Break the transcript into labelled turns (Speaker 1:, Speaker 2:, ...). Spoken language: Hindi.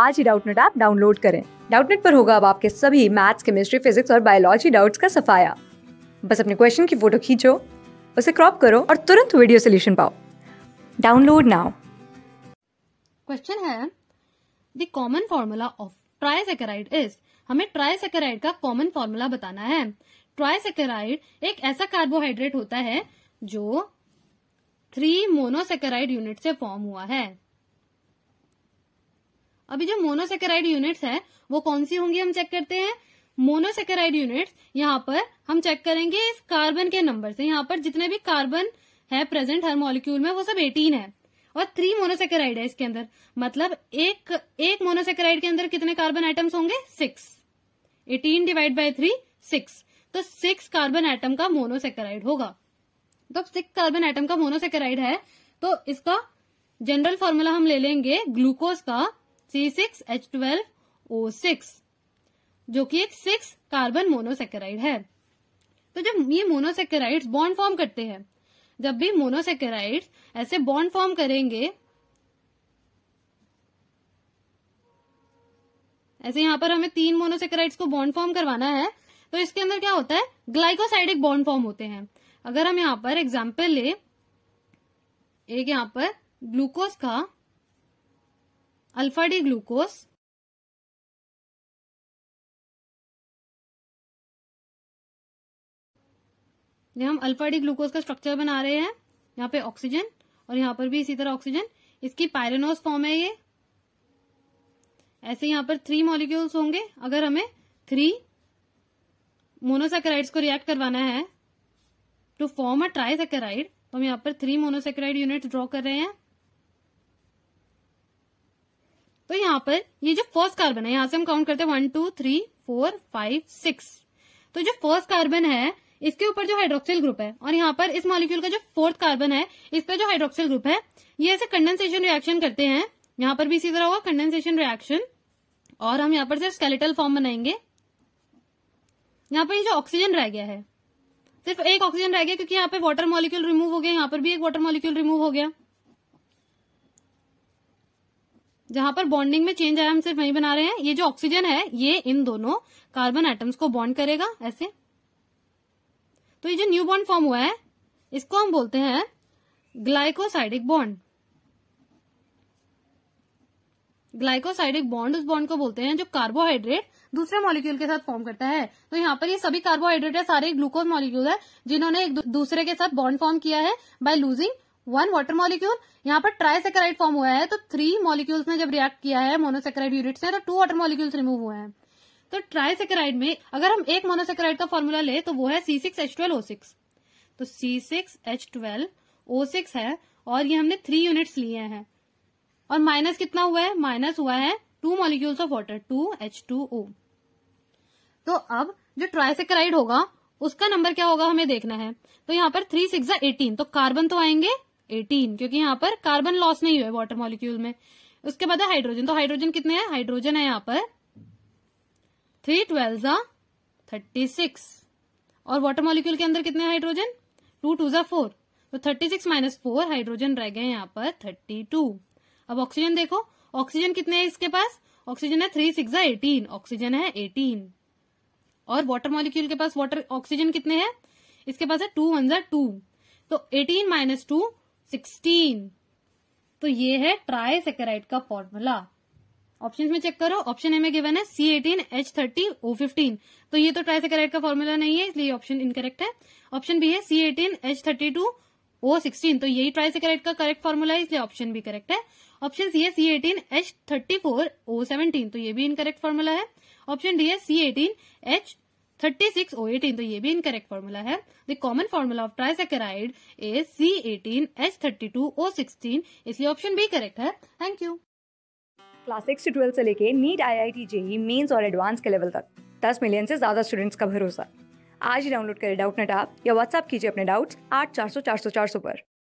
Speaker 1: आज ही डाउटनेट ऐप डाउनलोड करें डाउटनेट पर होगा अब आपके सभी मैथ्स केमिस्ट्री फिजिक्स और बायोलॉजी डाउट्स का सफाया बस अपने क्वेश्चन की फोटो खींचो उसे क्रॉप करो और तुरंत वीडियो सोल्यूशन पाओ डाउनलोड नाउ क्वेश्चन है the common formula of trisaccharide is हमें ट्राइसेकेराइड का कॉमन फॉर्मूला बताना है ट्राइसेकेराइड एक ऐसा कार्बोहाइड्रेट होता है जो थ्री मोनोसेकेराइड यूनिट से फॉर्म हुआ है अभी जो मोनोसेकेराइड यूनिट्स है वो कौन सी होंगी हम चेक करते हैं मोनोसेकेराइड यूनिट्स यहाँ पर हम चेक करेंगे इस कार्बन के नंबर से यहाँ पर जितने भी कार्बन है प्रेजेंट हर मॉलिक्यूल में वो सब एटीन है और थ्री मोनोसेकेराइड है इसके अंदर मतलब एक एक मोनोसेकेराइड के अंदर कितने कार्बन आइटम्स होंगे six eighteen divide by three six तो सिक्स कार्बन आइटम का मोनोसेकेराइड होगा तो सिक्स कार्बन आइटम का मोनोसेकेराइड है तो इसका जनरल फॉर्मूला हम ले लेंगे ग्लूकोज का C6H12O6 जो कि एक सिक्स कार्बन मोनोसेकेराइड है तो जब ये मोनोसेकेराइड बॉन्ड फॉर्म करते हैं जब भी मोनोसेकेराइड ऐसे बॉन्ड फॉर्म करेंगे ऐसे यहां पर हमें तीन मोनोसेकेराइड्स को बॉन्ड फॉर्म करवाना है तो इसके अंदर क्या होता है ग्लाइकोसाइडिक बॉन्ड फॉर्म होते हैं अगर हम यहाँ पर एग्जाम्पल ले एक यहां पर ग्लूकोज का अल्फा डी ग्लूकोज ये हम अल्फा डी ग्लूकोज का स्ट्रक्चर बना रहे हैं यहाँ पे ऑक्सीजन और यहाँ पर भी इसी तरह ऑक्सीजन इसकी पायरेनोस फॉर्म है ये ऐसे यहाँ पर थ्री मॉलिक्यूल्स होंगे अगर हमें थ्री मोनोसेकेराइड्स को रिएक्ट करवाना है टू फॉर्म अ ट्राईसेकेराइड तो हम यहाँ पर थ्री मोनोसेकेराइड यूनिट ड्रॉ कर रहे हैं तो यहाँ पर ये जो फर्स्ट कार्बन है यहाँ से हम काउंट करते हैं one two three four five six तो जो फर्स्ट कार्बन है इसके ऊपर जो हाइड्रोक्सिल ग्रुप है और यहाँ पर इस मॉलिक्यूल का जो फोर्थ कार्बन है इस पर जो हाइड्रोक्सिल ग्रुप है ये ऐसे कंडेंसेशन रिएक्शन करते हैं यहाँ पर भी इसी तरह होगा कंडेंसेशन रिएक्शन और हम यहाँ पर सिर्फ स्केलेटल फॉर्म बनाएंगे यहाँ पर ये जो ऑक्सीजन रह गया है सिर्फ एक ऑक्सीजन रह गया क्योंकि यहाँ पे वाटर मॉलिक्यूल रिमूव हो गया यहाँ पर भी एक वाटर मॉलिक्यूल रिमूव हो गया जहां पर बॉन्डिंग में चेंज आया हम सिर्फ वही बना रहे हैं ये जो ऑक्सीजन है ये इन दोनों कार्बन एटम्स को बॉन्ड करेगा ऐसे तो ये जो न्यू बॉन्ड फॉर्म हुआ है इसको हम बोलते हैं ग्लाइकोसाइडिक बॉन्ड ग्लाइकोसाइडिक बॉन्ड उस बॉन्ड को बोलते हैं जो कार्बोहाइड्रेट दूसरे मॉलिक्यूल के साथ फॉर्म करता है तो यहाँ पर ये सभी कार्बोहाइड्रेट है सारे ग्लूकोज मॉलिक्यूल है जिन्होंने एक दूसरे के साथ बॉन्ड फॉर्म किया है by losing one water molecule यहाँ पर ट्राइसेकेराइड फॉर्म हुआ है तो थ्री मॉलिक्यूल्स ने जब रिएक्ट किया है मोनोसेक्राइड यूनिट से तो टू वाटर मॉलिक्यूल्स रिमूव हुए हैं तो ट्राइसेकेराइड में अगर हम एक मोनोसेक्राइड का फॉर्मूला ले तो वो है C six H twelve O six तो C six H twelve O six है और ये हमने थ्री यूनिट्स लिए हैं और माइनस कितना हुआ है माइनस हुआ है two molecules of water two H two O तो अब जो ट्राइसेकेराइड होगा उसका नंबर क्या होगा हमें देखना है तो यहाँ पर थ्री सिक्स एटीन तो कार्बन तो आएंगे एटीन क्योंकि यहाँ पर कार्बन लॉस नहीं हुआ वाटर मॉलिक्यूल में उसके बाद है हाइड्रोजन तो हाइड्रोजन कितने हैं हाइड्रोजन है यहाँ पर थ्री ट्वेल्व थर्टी सिक्स और वाटर मॉलिक्यूल के अंदर कितने हाइड्रोजन टू टू जो फोर तो thirty six minus four hydrogen रह गए यहाँ पर थर्टी टू अब ऑक्सीजन देखो ऑक्सीजन कितने हैं इसके पास ऑक्सीजन है थ्री सिक्स एटीन ऑक्सीजन है एटीन और वाटर मॉलिक्यूल के पास वाटर ऑक्सीजन कितने हैं इसके पास है टू वन जो टू तो एटीन माइनस टू सिक्सटीन तो ये है ट्राइसेकेराइड का फॉर्मूला ऑप्शन में चेक करो ऑप्शन ए में गिवन है C eighteen H thirty O fifteen तो ये तो ट्राइसेकेराइड का फॉर्मूला नहीं है इसलिए ऑप्शन इनकरेक्ट है ऑप्शन बी है C eighteen H thirty two O sixteen तो यही ट्राइसेकेराइड का करेक्ट फॉर्मूला है इसलिए ऑप्शन भी करेक्ट है ऑप्शन सी है C eighteen H thirty four O seventeen तो ये भी इनकरेक्ट फॉर्मूला है ऑप्शन डी है C eighteen H thirty six O eighteen तो ये भी इनकरेक्ट फॉर्मूला है the common formula of trisaccharide is C eighteen S thirty two O sixteen इसलिए ऑप्शन बी करेक्ट है थैंक यू क्लास सिक्स से ट्वेल्थ से लेके NEET I I T JEE Mains और एडवांस के लेवल तक दस मिलियन से ज्यादा स्टूडेंट्स का भरोसा आज ही डाउनलोड करें डाउट नेट आप या व्हाट्सअप कीजिए अपने डाउट्स आठ चार सौ चार सौ चार सौ पर